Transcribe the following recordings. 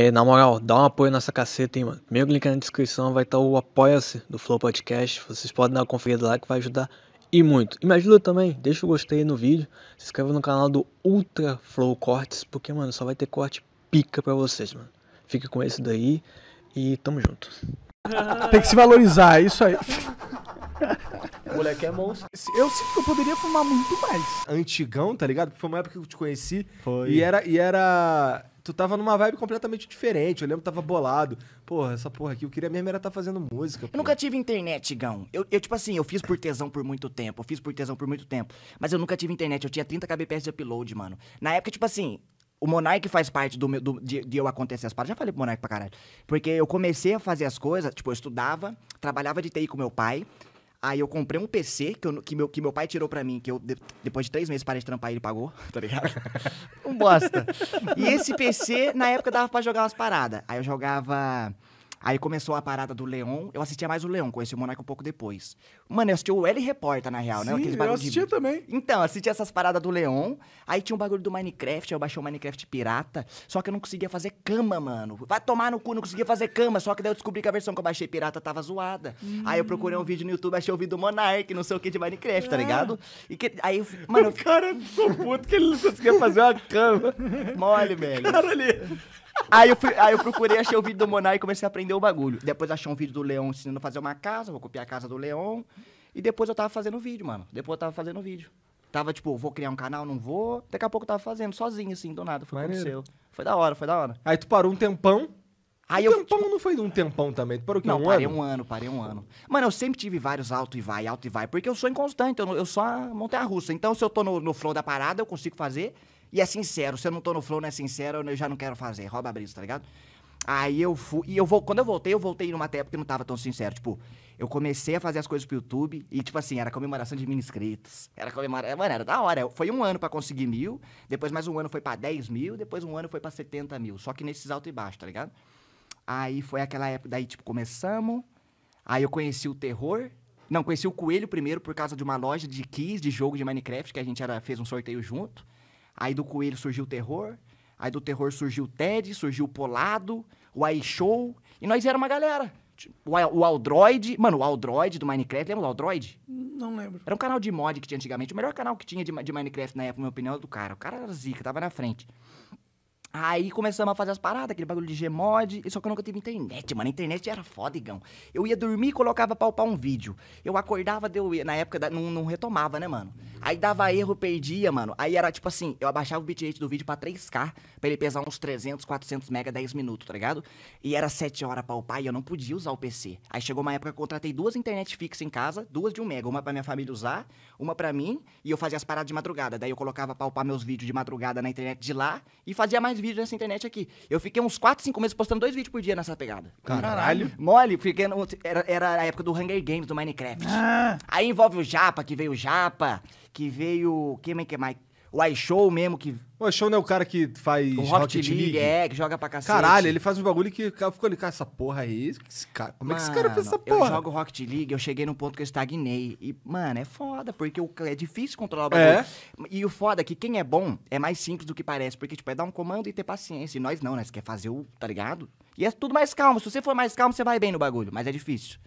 É, na moral, dá um apoio nessa caceta, hein, mano. Primeiro link na descrição vai estar tá o Apoia-se do Flow Podcast. Vocês podem dar uma conferida lá que vai ajudar e muito. E me ajuda também, deixa o gostei no vídeo, se inscreva no canal do Ultra Flow Cortes, porque, mano, só vai ter corte pica pra vocês, mano. fique com esse daí e tamo junto. Tem que se valorizar, é isso aí. O moleque é monstro. Eu sinto que eu poderia fumar muito mais. Antigão, tá ligado? Porque foi uma época que eu te conheci. Foi. E era. E era tu tava numa vibe completamente diferente. Eu lembro que tava bolado. Porra, essa porra aqui, eu queria mesmo era estar tá fazendo música. Eu nunca tive internet, Gão. Eu, eu, tipo assim, eu fiz por tesão por muito tempo. Eu fiz por tesão por muito tempo. Mas eu nunca tive internet. Eu tinha 30 kbps de upload, mano. Na época, tipo assim, o Monark faz parte do, meu, do de, de, eu acontecer as paradas. Já falei pro Monark pra caralho. Porque eu comecei a fazer as coisas, tipo, eu estudava, trabalhava de TI com meu pai. Aí eu comprei um PC que, eu, que, meu, que meu pai tirou pra mim, que eu, de, depois de três meses, parei de trampar e ele pagou, tá ligado? um bosta. E esse PC, na época, dava pra jogar umas paradas. Aí eu jogava. Aí começou a parada do Leon. Eu assistia mais o Leon, conheci o Monarca um pouco depois. Mano, eu assistia o L Reporta na real, né? Sim, né? Aqueles eu assistia de... também. Então, assistia essas paradas do Leon. Aí tinha um bagulho do Minecraft, eu baixei o Minecraft pirata. Só que eu não conseguia fazer cama, mano. Vai tomar no cu, não conseguia fazer cama. Só que daí eu descobri que a versão que eu baixei pirata tava zoada. Hum. Aí eu procurei um vídeo no YouTube, achei o vídeo do Monarque não sei o que, de Minecraft, tá é. tá ligado? E que... aí, mano... O eu... cara ficou puto que ele não conseguia fazer uma cama. Mole, velho. Cara, ali... Aí eu, fui, aí eu procurei, achei o vídeo do Monar e comecei a aprender o bagulho. Depois achei um vídeo do Leon ensinando a fazer uma casa, vou copiar a casa do Leon. E depois eu tava fazendo vídeo, mano. Depois eu tava fazendo vídeo. Tava tipo, vou criar um canal, não vou. Daqui a pouco eu tava fazendo, sozinho, assim, do nada. Foi que aconteceu. Foi da hora, foi da hora. Aí tu parou um tempão. Aí um eu, tempão tipo... não foi um tempão também. Tu parou que não, um parei um ano, parei um ano. Mano, eu sempre tive vários alto e vai, alto e vai, porque eu sou inconstante, eu, eu sou a montanha russa. Então, se eu tô no, no flow da parada, eu consigo fazer. E é sincero, se eu não tô no flow, não é sincero, eu já não quero fazer. Rouba brisa, tá ligado? Aí eu fui. E eu vou, quando eu voltei, eu voltei numa época que não tava tão sincero. Tipo, eu comecei a fazer as coisas pro YouTube e, tipo assim, era comemoração de mil inscritos. Era comemoração. Mano, era da hora. Foi um ano para conseguir mil, depois mais um ano foi para 10 mil, depois um ano foi para 70 mil. Só que nesses alto e baixo, tá ligado? Aí foi aquela época, daí, tipo, começamos. Aí eu conheci o terror. Não, conheci o coelho primeiro por causa de uma loja de keys de jogo de Minecraft que a gente era, fez um sorteio junto. Aí do coelho surgiu o terror, aí do terror surgiu o Ted, surgiu o Polado, o iShow, e nós era uma galera. Tipo, o, o Aldroid, mano, o Aldroid do Minecraft, lembra do Aldroid? Não lembro. Era um canal de mod que tinha antigamente, o melhor canal que tinha de, de Minecraft na época, na minha opinião, era do cara. O cara era zica, tava na frente. Aí começamos a fazer as paradas, aquele bagulho de Gmod, só que eu nunca tive internet, mano. A internet era foda, Igão. Eu ia dormir e colocava pra upar um vídeo. Eu acordava, deu, na época da, não, não retomava, né, mano? Aí dava erro, perdia, mano. Aí era tipo assim, eu abaixava o bitrate do vídeo pra 3K, pra ele pesar uns 300, 400 mega 10 minutos, tá ligado? E era 7 horas pra upar e eu não podia usar o PC. Aí chegou uma época que eu contratei duas internet fixas em casa, duas de 1 mega, uma pra minha família usar, uma pra mim, e eu fazia as paradas de madrugada. Daí eu colocava pra upar meus vídeos de madrugada na internet de lá e fazia mais vídeos nessa internet aqui. Eu fiquei uns 4, 5 meses postando dois vídeos por dia nessa pegada. Caralho. Mole, fiquei no, era, era a época do Hunger Games, do Minecraft. Ah. Aí envolve o Japa, que veio o Japa que veio. Quem é que é mais? O iShow mesmo que. O iShow não é o cara que faz. O Rocket, Rocket League, League, é, que joga pra cacete. Caralho, ele faz um bagulho que fico ali, cara, essa porra aí. Esse cara, como mano, é que esse cara fez essa porra? Eu jogo Rocket League, eu cheguei num ponto que eu estagnei. E, mano, é foda, porque eu, é difícil controlar o bagulho. É. E o foda é que quem é bom é mais simples do que parece, porque, tipo, é dar um comando e ter paciência. E nós não, nós né? quer fazer o. tá ligado? E é tudo mais calmo. Se você for mais calmo, você vai bem no bagulho, mas é difícil.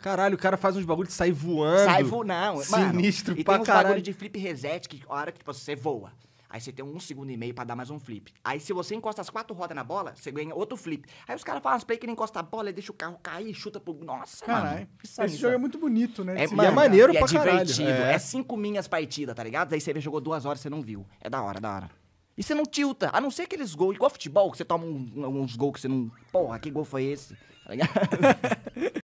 Caralho, o cara faz uns bagulho de sair voando. Sai voando, não. Sinistro mano, pra caralho. E tem uns bagulho de flip reset, que a hora que tipo, você voa. Aí você tem um segundo e meio pra dar mais um flip. Aí se você encosta as quatro rodas na bola, você ganha outro flip. Aí os caras falam as play que ele encosta a bola, deixa o carro cair, chuta pro... Nossa, caralho. Esse isso. jogo é muito bonito, né? É, mano, é maneiro e pra é caralho. divertido. É. é cinco minhas partidas, tá ligado? Aí você jogou duas horas e você não viu. É da hora, da hora. E você não tilta, a não ser aqueles gols, igual futebol, que você toma um, uns gols que você não... Porra, que gol foi esse? Tá ligado?